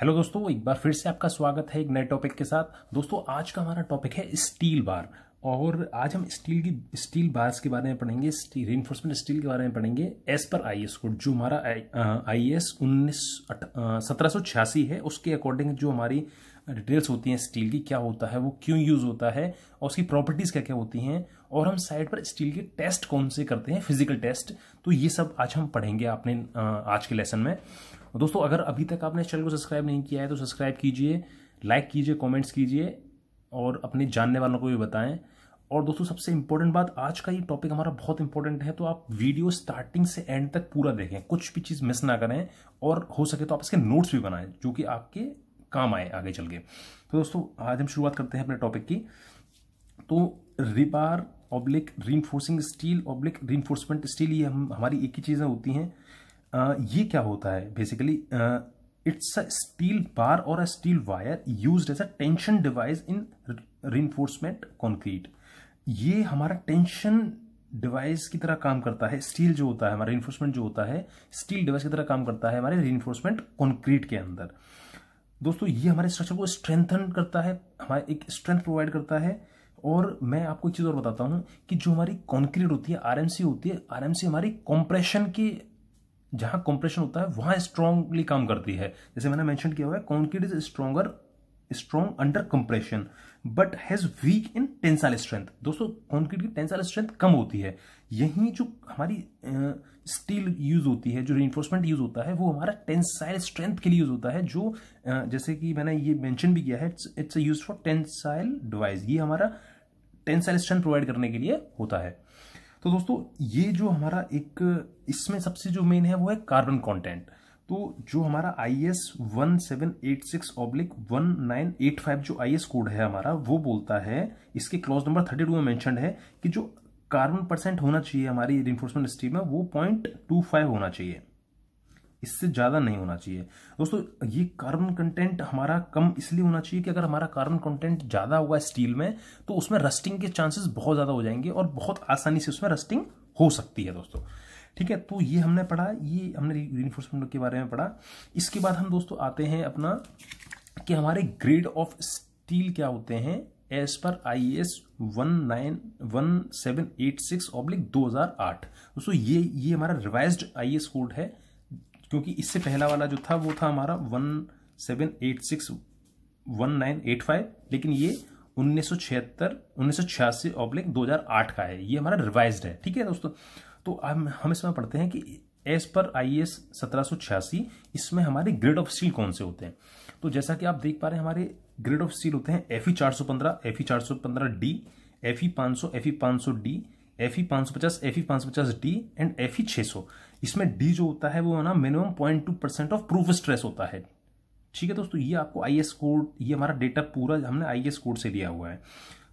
hello दोस्तों एक बार फिर से आपका स्वागत है एक नए टॉपिक के साथ दोस्तों आज का हमारा टॉपिक है स्टील बार और आज हम स्टील की स्टील बार्स के बारे में पढ़ेंगे रेनफोर्समेंट स्टील के बारे में पढ़ेंगे S per I S code जो हमारा आई एस उन्नीस सत्रह सौ छियासी है उसके अकॉर्डिंग जो हमारी डिटेल्स होती हैं स्टील की क्या होता है वो क्यों यूज़ होता है और उसकी प्रॉपर्टीज़ क्या क्या होती हैं और हम साइड पर स्टील के टेस्ट कौन से करते हैं फिजिकल टेस्ट तो ये सब आज हम पढ़ेंगे अपने आज के लेसन में दोस्तों अगर अभी तक आपने इस चैनल को सब्सक्राइब नहीं किया है तो सब्सक्राइब कीजिए लाइक कीजिए कमेंट्स कीजिए और अपने जानने वालों को भी बताएं और दोस्तों सबसे इंपॉर्टेंट बात आज का ये टॉपिक हमारा बहुत इंपॉर्टेंट है तो आप वीडियो स्टार्टिंग से एंड तक पूरा देखें कुछ भी चीज़ मिस ना करें और हो सके तो आप इसके नोट्स भी बनाएं जो कि आपके काम आए आगे चल के तो दोस्तों आज हम शुरुआत करते हैं अपने टॉपिक की तो rebar oblique reinforcing steel oblique reinforcement steel ये हम हमारी एक ही चीज़ें होती हैं ये क्या होता है basically it's a steel bar और a steel wire use as a tension device in reinforcement concrete ये हमारा टेंशन डिवाइस की तरह काम करता है स्टील जो होता है हमारा रिन्फोर्समेंट जो होता है स्टील डिवाइस की तरह काम करता है हमारे रिन्फोर्समेंट कॉन्क्रीट के अंदर दोस्तों ये हमारे स्ट्रक्चर को स्ट्रेंथन करता है हमारे एक स्ट्रेंथ प्रोवाइड करता है और मैं आपको एक चीज़ और बताता हूँ कि जो हमारी कॉन्क्रीट होती है आरएमसी होती है आरएमसी हमारी कॉम्प्रेशन की जहाँ कंप्रेशन होता है वहाँ स्ट्रांगली काम करती है जैसे मैंने मैंशन किया हुआ है concrete is stronger strong under compression but has weak in tensile strength दोस्तों कॉन्क्रीट की टेंसाइल स्ट्रेंथ कम होती है यही जो हमारी स्टील यूज होती है जो रिइंफोर्समेंट यूज होता है वो हमारा टेंसाइल स्ट्रेंथ के लिए यूज होता है जो uh, जैसे कि मैंने ये मेंशन भी किया है it's use for tensile device ये हमारा टेंसाइल स्ट्रेंथ प्रोवाइड करने के लिए होता है तो दोस्तों ये जो हमारा एक इसमें सबसे जो मेन है वो है कार्बन कंटेंट तो जो हमारा I S one seven eight six oblique one nine eight five जो आई एस कोड है हमारा वो बोलता है इसके क्लॉज नंबर थर्टी टू में मैंशन है कि जो कार्बन परसेंट होना चाहिए हमारी रिन्फोर्समेंट स्टीम में वो पॉइंट टू फाइव होना चाहिए इससे ज़्यादा नहीं होना चाहिए दोस्तों ये कार्बन कंटेंट हमारा कम इसलिए होना चाहिए कि अगर हमारा कार्बन कंटेंट ज़्यादा हुआ स्टील में तो उसमें रस्टिंग के चांसेस बहुत ज़्यादा हो जाएंगे और बहुत आसानी से उसमें रस्टिंग हो सकती है दोस्तों ठीक है तो ये हमने पढ़ा ये हमने रीइन्फोर्समेंट के बारे में पढ़ा इसके बाद हम दोस्तों आते हैं अपना कि हमारे ग्रेड ऑफ स्टील क्या होते हैं as per I S one nine one seven eight six oblique दो हज़ार आठ दोस्तों ये ये हमारा रिवाइज आई एस कोड है क्योंकि इससे पहला वाला जो था वो था हमारा one seven eight six one nine eight five लेकिन ये उन्नीस सौ छिहत्तर उन्नीस सौ छियासी ऑब्लिक दो हज़ार आठ का है ये हमारा रिवाइज है ठीक है दोस्तों तो हम हम इसमें पढ़ते हैं कि S per I S e सत्रह सौ छियासी इसमें हमारे ग्रेड ऑफ स्टील कौन से होते हैं तो जैसा कि आप देख पा रहे हैं हमारे ग्रेड ऑफ स्टील होते हैं एफ ई चार सौ पंद्रह एफ ई चार सौ पंद्रह डी एफ ई पाँच सौ एफ ई पाँच सौ डी एफ ई पाँच सौ पचास एफ ई पाँच सौ पचास डी एंड एफ ई छः सौ इसमें डी जो होता है वो है ना minimum point two percent of proof stress होता है ठीक है दोस्तों ये आपको आई एस कोड ये हमारा डेटा पूरा हमने आई एस कोड से लिया हुआ है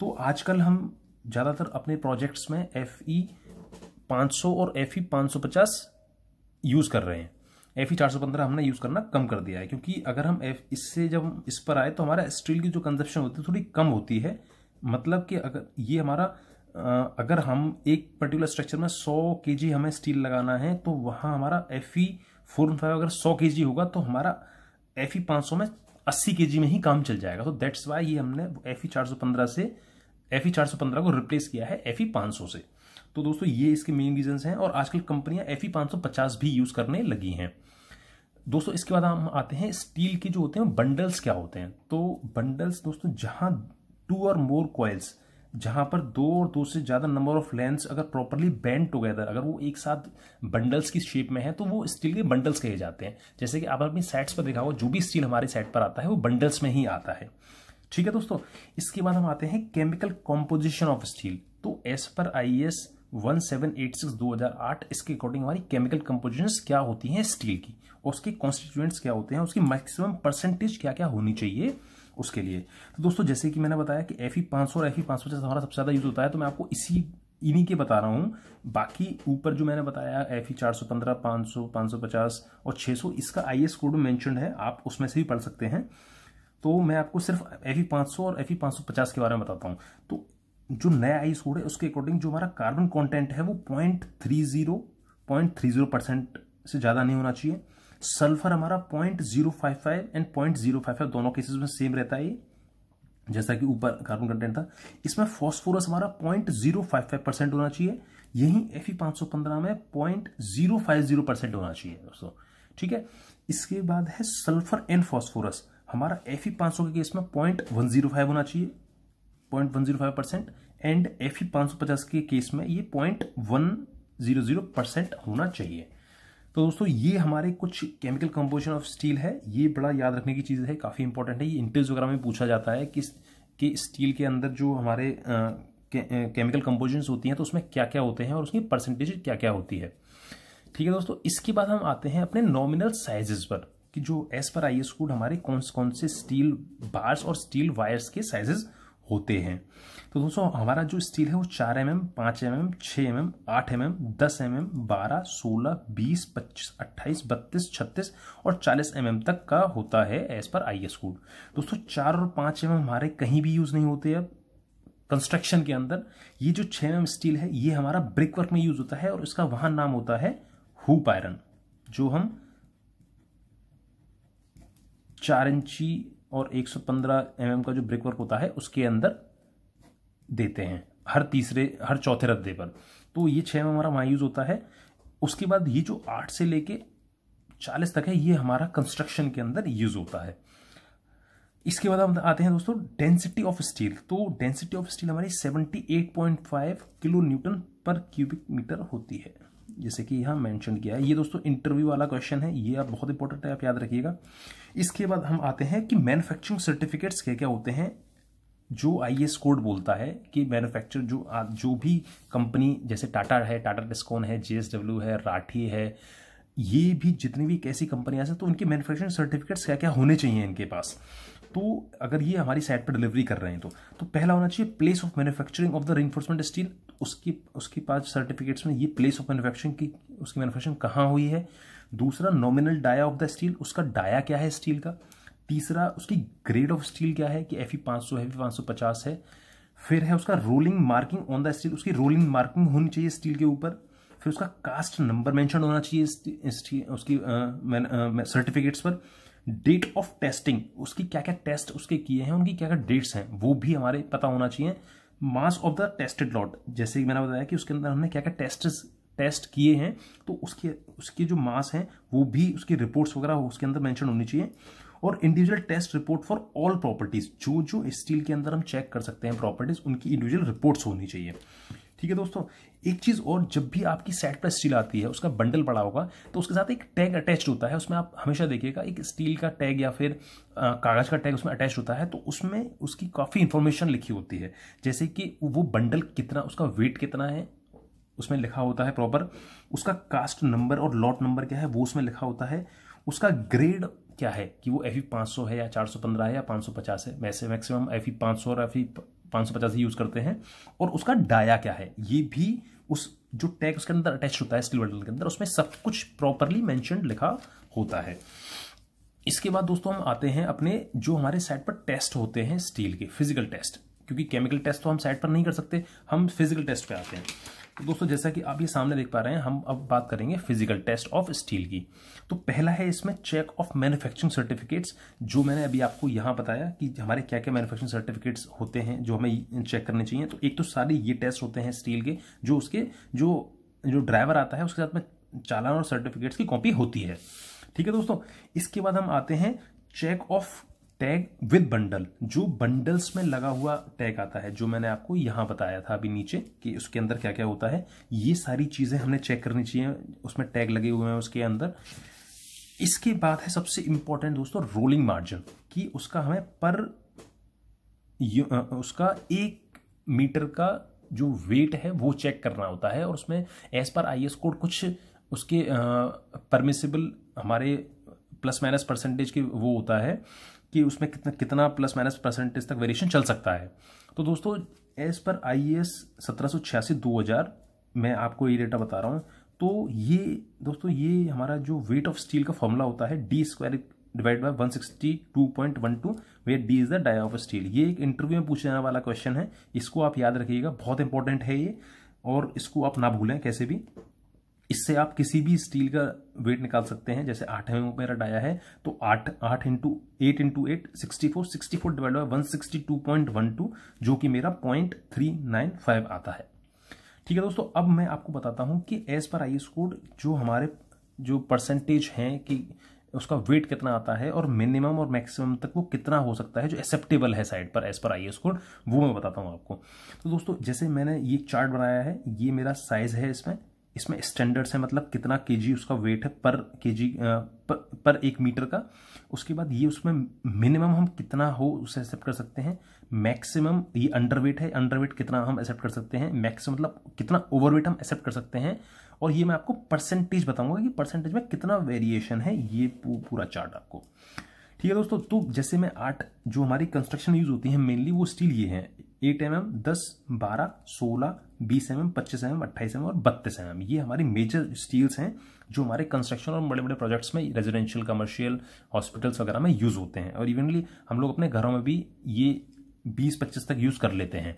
तो आजकल हम ज़्यादातर अपने प्रोजेक्ट्स में एफ ई e पाँच सौ और एफ ई e पाँच सौ पचास यूज़ कर रहे हैं एफ ई e चार सौ पंद्रह हमने यूज़ करना कम कर दिया है क्योंकि अगर हम एफ इससे जब इस पर आए तो हमारा स्टील की जो कंजप्शन होती है थोड़ी कम होती है मतलब कि अगर ये हमारा अगर हम एक पर्टिकुलर स्ट्रक्चर में 100 के हमें स्टील लगाना है तो वहाँ हमारा एफ ई फोर फाइव अगर 100 के होगा तो हमारा एफ ई पाँच में 80 के में ही काम चल जाएगा तो दैट्स वाई ये हमने एफ ई चार से एफ ई चार को रिप्लेस किया है एफ ई से तो दोस्तों ये इसके मेन रीजंस हैं और आजकल कंपनियां एफ ई भी यूज़ करने लगी हैं दोस्तों इसके बाद हम आते हैं स्टील के जो होते हैं बंडल्स क्या होते हैं तो बंडल्स दोस्तों जहाँ टू और मोर कॉयल्स जहां पर दो और दो से ज़्यादा नंबर ऑफ लेंस अगर प्रॉपरली बैंड टुगेदर अगर वो एक साथ बंडल्स की शेप में है तो वो स्टील के बंडल्स कहे जाते हैं जैसे कि आप अपनी सेट्स पर देखा हो जो भी स्टील हमारे सेट पर आता है वो बंडल्स में ही आता है ठीक है दोस्तों इसके बाद हम आते हैं केमिकल कॉम्पोजिशन ऑफ स्टील तो as per I S one seven eight six दो हज़ार आठ इसके अकॉर्डिंग हमारी केमिकल कंपोजिशन क्या होती हैं स्टील की और उसके कॉन्स्टिट्यूएंट्स क्या होते हैं उसकी मैक्सिमम परसेंटेज क्या क्या होनी चाहिए उसके लिए तो दोस्तों जैसे कि मैंने बताया कि एफ ई e पाँच सौ और एफ ई e पाँच सौ हमारा सबसे ज़्यादा यूज़ होता है तो मैं आपको इसी इन्हीं के बता रहा हूँ बाकी ऊपर जो मैंने बताया एफ ई e चार सौ पंद्रह पाँच सौ पाँच सौ पचास और छः सौ इसका आई एस कोड मैंशन है आप उसमें से भी पढ़ सकते हैं तो मैं आपको सिर्फ एफ ई पाँच सौ और एफ ई पाँच सौ पचास के बारे में बताता हूँ तो जो नया आई एस कोड है उसके अकॉर्डिंग जो हमारा कार्बन कॉन्टेंट है वो point three zero point three zero percent से ज़्यादा नहीं होना चाहिए सल्फर हमारा point zero five five and point zero five five दोनों केसेस में सेम रहता है जैसा कि ऊपर कार्बन कंटेंट था इसमें फॉस्फोरस हमारा point zero five five percent होना चाहिए यही एफ ई पांच सौ पंद्रह में point zero five zero percent होना चाहिए दोस्तों ठीक है इसके बाद है सल्फर एंड फॉस्फोरस हमारा एफ ई पांच सौ के केस में पॉइंट वन जीरो फाइव होना चाहिए point one zero five percent and F E पांच सौ पचास के केस में ये point one zero zero percent होना चाहिए तो दोस्तों ये हमारे कुछ केमिकल कंपोजिशन ऑफ स्टील है ये बड़ा याद रखने की चीज़ है काफ़ी इंपॉर्टेंट है ये इंटर्स वगैरह में पूछा जाता है कि कि स्टील के अंदर जो हमारे केमिकल कंपोजिशन होती हैं तो उसमें क्या क्या होते हैं और उसकी परसेंटेज क्या क्या होती है ठीक है दोस्तों इसके बाद हम आते हैं अपने नॉमिनल साइजेस पर कि जो as per I S code हमारे कौन कौन से स्टील बार्स और स्टील वायर्स के साइजेज होते हैं तो दोस्तों हमारा जो स्टील है वो चार एम एम पाँच एम एम छः एम एम आठ एम एम दस एम एम बारह सोलह बीस पच्चीस अट्ठाईस बत्तीस छत्तीस और चालीस एम एम तक का होता है as per I S code दोस्तों चार और पाँच एम एम हमारे कहीं भी यूज़ नहीं होते अब कंस्ट्रक्शन के अंदर ये जो छः एम एम स्टील है ये हमारा ब्रिक वर्क में यूज़ होता है और इसका वहाँ नाम होता है हुप आयरन जो हम चार इंची और 115 mm का जो ब्रेक वर्क होता है उसके अंदर देते हैं हर तीसरे हर चौथे रद्दे पर तो ये छः में हमारा वहाँ यूज़ होता है उसके बाद ये जो आठ से लेके चालीस तक है ये हमारा कंस्ट्रक्शन के अंदर यूज़ होता है इसके बाद हम आते हैं दोस्तों डेंसिटी ऑफ स्टील तो डेंसिटी ऑफ स्टील हमारी 78.5 kilo newton per cubic metre होती है जैसे कि यहाँ मैंशन किया है ये दोस्तों इंटरव्यू वाला क्वेश्चन है ये आप बहुत इंपॉर्टेंट है आप याद रखिएगा इसके बाद हम आते हैं कि मैन्युफैक्चरिंग सर्टिफिकेट्स क्या क्या होते हैं जो आई एस कोड बोलता है कि मैन्युफैक्चर जो जो भी कंपनी जैसे टाटा है टाटा डिस्कॉन है जे है राठी है ये भी जितनी भी कैसी कंपनियां हैं तो उनके मैन्युफैक्चरिंग सर्टिफिकेट्स क्या क्या होने चाहिए इनके पास तो अगर ये हमारी साइट पर डिलीवरी कर रहे हैं तो तो पहला होना चाहिए place of manufacturing of the reinforcement steel उसकी उसके पास सर्टिफिकेट्स में ये प्लेस ऑफ मैनुफैक्चरिंग की उसकी मैनुफैक्चरिंग कहाँ हुई है दूसरा nominal dia of the steel उसका डाया क्या है स्टील का तीसरा उसकी ग्रेड ऑफ स्टील क्या है कि एफ ई पाँच सौ है एफ पाँच सौ पचास है फिर है उसका rolling marking on the steel उसकी रोलिंग मार्किंग होनी चाहिए स्टील के ऊपर फिर उसका कास्ट नंबर मेंशन होना चाहिए उसकी सर्टिफिकेट्स पर डेट ऑफ टेस्टिंग उसकी क्या क्या टेस्ट उसके किए हैं उनकी क्या क्या डेट्स हैं वो भी हमारे पता होना चाहिए mass of the tested lot जैसे कि मैंने बताया कि उसके अंदर हमने क्या क्या टेस्ट टेस्ट किए हैं तो उसके उसके जो मास हैं वो भी उसकी रिपोर्ट्स वगैरह उसके अंदर मेंशन होनी चाहिए और individual test report for all properties जो जो स्टील के अंदर हम चेक कर सकते हैं प्रॉपर्टीज़ उनकी इंडिविजुअल रिपोर्ट्स होनी चाहिए ठीक है दोस्तों एक चीज़ और जब भी आपकी सेट पर स्टील आती है उसका बंडल पड़ा होगा तो उसके साथ एक टैग अटैच होता है उसमें आप हमेशा देखिएगा एक स्टील का टैग या फिर कागज़ का टैग उसमें अटैच होता है तो उसमें उसकी काफ़ी इंफॉर्मेशन लिखी होती है जैसे कि वो बंडल कितना उसका वेट कितना है उसमें लिखा होता है प्रॉपर उसका कास्ट नंबर और लॉट नंबर क्या है वो उसमें लिखा होता है उसका ग्रेड क्या है कि वो एफ ई e है या 415 है या 550 है वैसे मैक्सिमम एफ ई 500 और एफ 550 ही यूज़ करते हैं और उसका डाया क्या है ये भी उस जो टैग उसके अंदर अटैच होता है स्टील बटल के अंदर उसमें सब कुछ प्रॉपरली मैंशन लिखा होता है इसके बाद दोस्तों हम आते हैं अपने जो हमारे साइट पर टेस्ट होते हैं स्टील के फिजिकल टेस्ट क्योंकि केमिकल टेस्ट तो हम साइट पर नहीं कर सकते हम फिजिकल टेस्ट पे आते हैं तो दोस्तों जैसा कि आप ये सामने देख पा रहे हैं हम अब बात करेंगे फिजिकल टेस्ट ऑफ स्टील की तो पहला है इसमें चेक ऑफ मैन्युफैक्चरिंग सर्टिफिकेट्स जो मैंने अभी आपको यहाँ बताया कि हमारे क्या क्या मैन्युफैक्चरिंग सर्टिफिकेट्स होते हैं जो हमें चेक करने चाहिए तो एक तो सारे ये टेस्ट होते हैं स्टील के जो उसके जो जो ड्राइवर आता है उसके साथ में चालान और सर्टिफिकेट्स की कॉपी होती है ठीक है दोस्तों इसके बाद हम आते हैं check of tag with bundle जो बंडल्स में लगा हुआ टैग आता है जो मैंने आपको यहाँ बताया था अभी नीचे कि उसके अंदर क्या क्या होता है ये सारी चीज़ें हमने चेक करनी चाहिए उसमें टैग लगे हुए हैं उसके अंदर इसके बाद है सबसे इंपॉर्टेंट दोस्तों रोलिंग मार्जिन कि उसका हमें पर उसका एक मीटर का जो वेट है वो चेक करना होता है और उसमें as per I S code कुछ उसके परमिसेबल हमारे प्लस माइनस परसेंटेज के वो होता है कि उसमें कितना कितना प्लस माइनस परसेंटेज तक वेरिएशन चल सकता है तो दोस्तों as per I A S सत्रह सौ छियासी दो हज़ार मैं आपको ये डेटा बता रहा हूँ तो ये दोस्तों ये हमारा जो वेट ऑफ स्टील का फॉर्मूला होता है D square divide by 162.12 where D is the dia of steel ये एक इंटरव्यू में पूछे जाने वाला क्वेश्चन है इसको आप याद रखिएगा बहुत इंपॉर्टेंट है ये और इसको आप ना भूलें कैसे भी इससे आप किसी भी स्टील का वेट निकाल सकते हैं जैसे आठ एम मेरा डाया है तो आठ आठ into eight into eight sixty four sixty four divide by one sixty two point one two जो कि मेरा पॉइंट थ्री नाइन फाइव आता है ठीक है दोस्तों अब मैं आपको बताता हूँ कि एज पर आई कोड जो हमारे जो परसेंटेज हैं कि उसका वेट कितना आता है और मिनिमम और मैक्सिमम तक वो कितना हो सकता है जो एक्सेप्टेबल है साइड पर एज पर आई कोड वो मैं बताता हूँ आपको तो दोस्तों जैसे मैंने ये चार्ट बनाया है ये मेरा साइज़ है इसमें इसमें स्टैंडर्ड्स है मतलब कितना के उसका वेट है पर के पर, पर एक मीटर का उसके बाद ये उसमें मिनिमम हम कितना हो उसे एक्सेप्ट कर सकते हैं मैक्सिमम ये अंडरवेट है अंडरवेट कितना हम एक्सेप्ट कर सकते हैं मैक्सिमम मतलब कितना ओवरवेट हम एक्सेप्ट कर सकते हैं और ये मैं आपको परसेंटेज बताऊंगा कि परसेंटेज में कितना वेरिएशन है ये पूरा चार्ट आपको ठीक है दोस्तों तो जैसे मैं आठ जो हमारी कंस्ट्रक्शन यूज होती है मेनली वो स्टील ये है एट एम एम दस बारह सोलह बीस एम एम पच्चीस एम एम अट्ठाईस एम और बत्तीस एम एम ये हमारी मेजर स्टील्स हैं जो हमारे कंस्ट्रक्शन और बड़े बड़े प्रोजेक्ट्स में रेजिडेंशियल कमर्शियल हॉस्पिटल्स वगैरह में यूज़ होते हैं और इवनली हम लोग अपने घरों में भी ये बीस पच्चीस तक यूज़ कर लेते हैं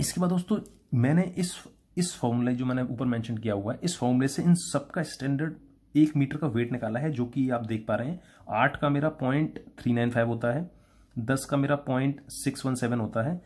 इसके बाद दोस्तों मैंने इस इस फॉर्मूले जो मैंने ऊपर मैंशन किया हुआ है इस फॉर्मूले से इन सबका स्टैंडर्ड एक मीटर का वेट निकाला है जो कि आप देख पा रहे हैं आठ का मेरा पॉइंट थ्री नाइन फाइव होता है दस का मेरा पॉइंट सिक्स वन सेवन होता है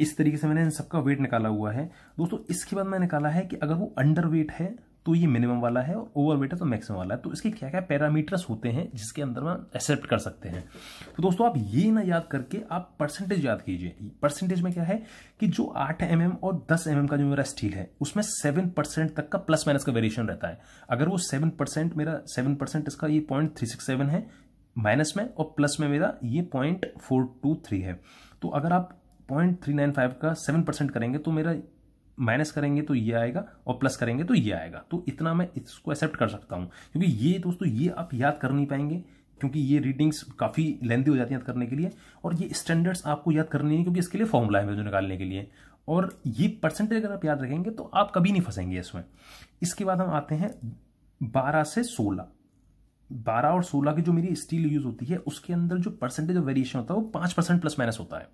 इस तरीके से मैंने इन सबका वेट निकाला हुआ है दोस्तों इसके बाद मैंने निकाला है कि अगर वो अंडर वेट है तो ये मिनिमम वाला है और ओवर वेट है तो मैक्सिमम वाला है तो इसके क्या क्या पैरामीटर्स होते हैं जिसके अंदर हम एक्सेप्ट कर सकते हैं तो दोस्तों आप ये ना याद करके आप परसेंटेज याद कीजिए परसेंटेज में क्या है कि जो आठ एम mm और दस एम mm का जो मेरा स्टील है उसमें सेवन परसेंट तक का प्लस माइनस का वेरिएशन रहता है अगर वो सेवन परसेंट मेरा सेवन परसेंट इसका ये पॉइंट थ्री सिक्स सेवन है माइनस में और प्लस में मेरा ये पॉइंट फोर टू थ्री है तो अगर आप पॉइंट थ्री नाइन फाइव का सेवन परसेंट करेंगे तो मेरा माइनस करेंगे तो ये आएगा और प्लस करेंगे तो ये आएगा तो इतना मैं इसको एक्सेप्ट कर सकता हूँ क्योंकि ये दोस्तों ये आप याद कर नहीं पाएंगे क्योंकि ये रीडिंग्स काफ़ी लेंदी हो जाती हैं याद करने के लिए और ये स्टैंडर्ड्स आपको याद करनी है क्योंकि इसके लिए फॉर्मूला है जो निकालने के लिए और ये परसेंटेज अगर आप याद रखेंगे तो आप कभी नहीं फंसेंगे इसमें इसके बाद हम आते हैं बारह से सोलह बारह और सोलह की जो मेरी स्टील यूज़ होती है उसके अंदर जो परसेंटेज ऑफ वेरिएशन होता है वो पांच परसेंट प्लस माइनस होता है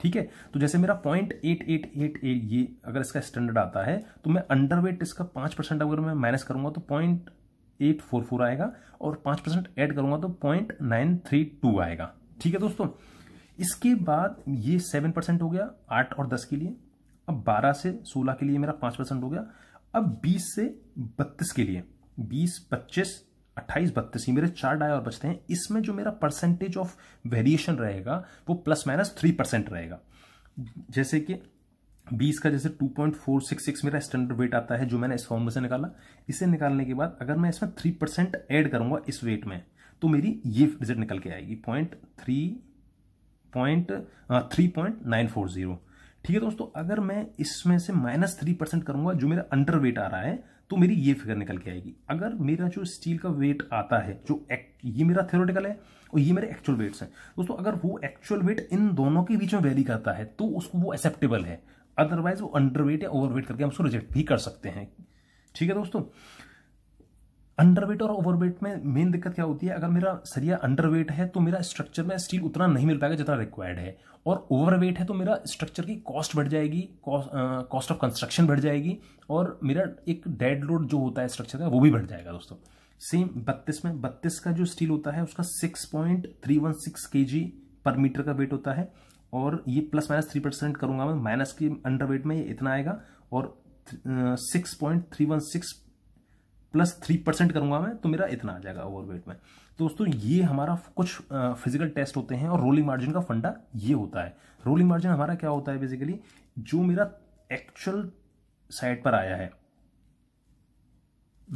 ठीक है तो जैसे मेरा point eight eight eight eight ये अगर इसका स्टैंडर्ड आता है तो मैं अंडर वेट इसका पांच परसेंट अगर मैं माइनस करूंगा तो पॉइंट एट फोर फोर आएगा और पांच परसेंट एड करूंगा तो पॉइंट नाइन थ्री टू आएगा ठीक है दोस्तों इसके बाद ये सेवन परसेंट हो गया आठ और दस के लिए अब बारह से सोलह के लिए मेरा पांच परसेंट हो गया अब बीस से बत्तीस के लिए बीस पच्चीस अट्ठाईस बत्तीस ही मेरे चार डाई और बचते हैं इसमें जो मेरा परसेंटेज ऑफ वेरिएशन रहेगा वो प्लस माइनस थ्री परसेंट रहेगा जैसे कि बीस का जैसे two point four six six मेरा स्टैंडर्ड वेट आता है जो मैंने इस फॉर्मूले से निकाला इसे निकालने के बाद अगर मैं इसमें थ्री परसेंट एड करूंगा इस वेट में तो मेरी ये रिजल्ट निकल के आएगी point three point three point nine four zero ठीक है दोस्तों अगर मैं इसमें से माइनस थ्री परसेंट करूंगा जो मेरा अंडर वेट आ रहा है तो मेरी ये फिगर निकल के आएगी अगर मेरा जो स्टील का वेट आता है जो ये मेरा थ्योरेटिकल है और ये मेरे एक्चुअल वेट्स हैं दोस्तों अगर वो एक्चुअल वेट इन दोनों के बीच में वैली करता है तो उसको वो एक्सेप्टेबल है अदरवाइज वो वेट या वेट करके हम उसको रिजेक्ट भी कर सकते हैं ठीक है दोस्तों अंडरवेट और ओवरवेट में मेन दिक्कत क्या होती है अगर मेरा सरिया अंडरवेट है तो मेरा स्ट्रक्चर में स्टील उतना नहीं मिल पाएगा जितना रिक्वायर्ड है और ओवरवेट है तो मेरा स्ट्रक्चर की कॉस्ट बढ़ जाएगी कॉस्ट ऑफ कंस्ट्रक्शन बढ़ जाएगी और मेरा एक डेड लोड जो होता है स्ट्रक्चर का वो भी बढ़ जाएगा दोस्तों सेम बत्तीस में बत्तीस का जो स्टील होता है उसका six point three one six K G पर मीटर का वेट होता है और ये प्लस माइनस थ्री परसेंट करूंगा मैं माइनस के अंडर वेट में ये इतना आएगा और six point three one six plus three percent करूंगा मैं तो मेरा इतना आ जाएगा ओवरवेट में तो दोस्तों ये हमारा कुछ फिजिकल टेस्ट होते हैं और रोलिंग मार्जिन का फंडा ये होता है रोलिंग मार्जिन हमारा क्या होता है बेसिकली जो मेरा एक्चुअल साइड पर आया है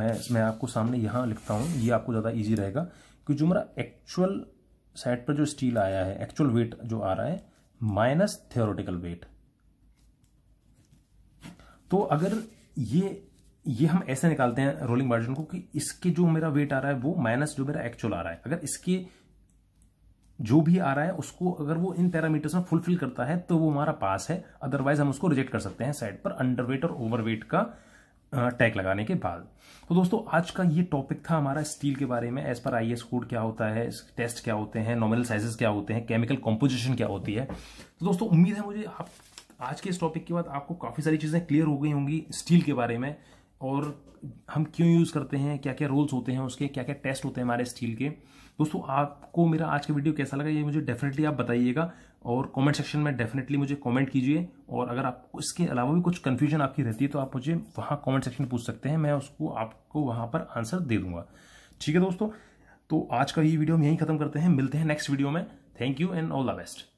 मैं मैं आपको सामने यहां लिखता हूं ये आपको ज़्यादा ईजी रहेगा कि जो मेरा एक्चुअल साइड पर जो स्टील आया है एक्चुअल वेट जो आ रहा है माइनस थियोरटिकल वेट तो अगर ये ये हम ऐसे निकालते हैं रोलिंग मार्जिन को कि इसके जो मेरा वेट आ रहा है वो माइनस जो मेरा एक्चुअल आ रहा है अगर इसके जो भी आ रहा है उसको अगर वो इन पैरामीटर्स में फुलफिल करता है तो वो हमारा पास है अदरवाइज हम उसको रिजेक्ट कर सकते हैं साइड पर अंडरवेट और ओवरवेट का टैग लगाने के बाद तो दोस्तों आज का ये टॉपिक था हमारा स्टील के बारे में as per I S code क्या होता है टेस्ट क्या होते हैं नॉमिनल साइजेस क्या होते हैं केमिकल कॉम्पोजिशन क्या होती है तो दोस्तों उम्मीद है मुझे आप आज के इस टॉपिक के बाद आपको काफ़ी सारी चीज़ें क्लियर हो गई होंगी स्टील के बारे में और हम क्यों यूज़ करते हैं क्या क्या रोल्स होते हैं उसके क्या क्या टेस्ट होते हैं हमारे स्टील के दोस्तों आपको मेरा आज का वीडियो कैसा लगा ये मुझे डेफिनेटली आप बताइएगा और कमेंट सेक्शन में डेफिनेटली मुझे कमेंट कीजिए और अगर आपको इसके अलावा भी कुछ कन्फ्यूजन आपकी रहती है तो आप मुझे वहाँ कॉमेंट सेक्शन में पूछ सकते हैं मैं उसको आपको वहाँ पर आंसर दे दूंगा ठीक है दोस्तों तो आज का ये वीडियो हम यहीं खत्म करते हैं मिलते हैं नेक्स्ट वीडियो में thank you and all the best